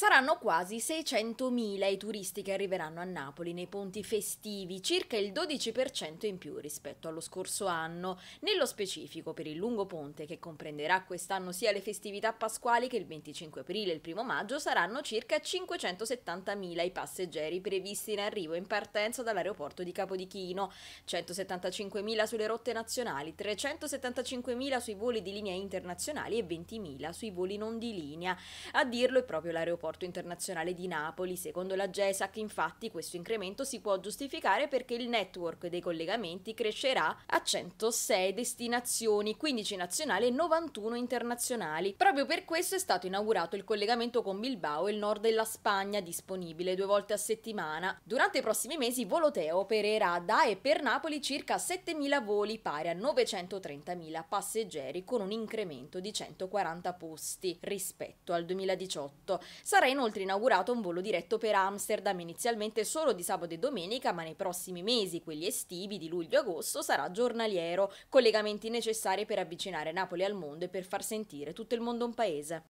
Saranno quasi 600.000 i turisti che arriveranno a Napoli nei ponti festivi, circa il 12% in più rispetto allo scorso anno. Nello specifico, per il lungo ponte, che comprenderà quest'anno sia le festività pasquali che il 25 aprile e il 1 maggio, saranno circa 570.000 i passeggeri previsti in arrivo in partenza dall'aeroporto di Capodichino, 175.000 sulle rotte nazionali, 375.000 sui voli di linea internazionali e 20.000 sui voli non di linea. A dirlo è proprio l'aeroporto Aeroporto Internazionale di Napoli. Secondo la GESAC, infatti, questo incremento si può giustificare perché il network dei collegamenti crescerà a 106 destinazioni, 15 nazionali e 91 internazionali. Proprio per questo è stato inaugurato il collegamento con Bilbao e il nord della Spagna, disponibile due volte a settimana. Durante i prossimi mesi Voloteo opererà da e per Napoli circa 7.000 voli pari a 930.000 passeggeri con un incremento di 140 posti rispetto al 2018. Sarà Sarà inoltre inaugurato un volo diretto per Amsterdam, inizialmente solo di sabato e domenica, ma nei prossimi mesi, quelli estivi di luglio e agosto, sarà giornaliero, collegamenti necessari per avvicinare Napoli al mondo e per far sentire tutto il mondo un paese.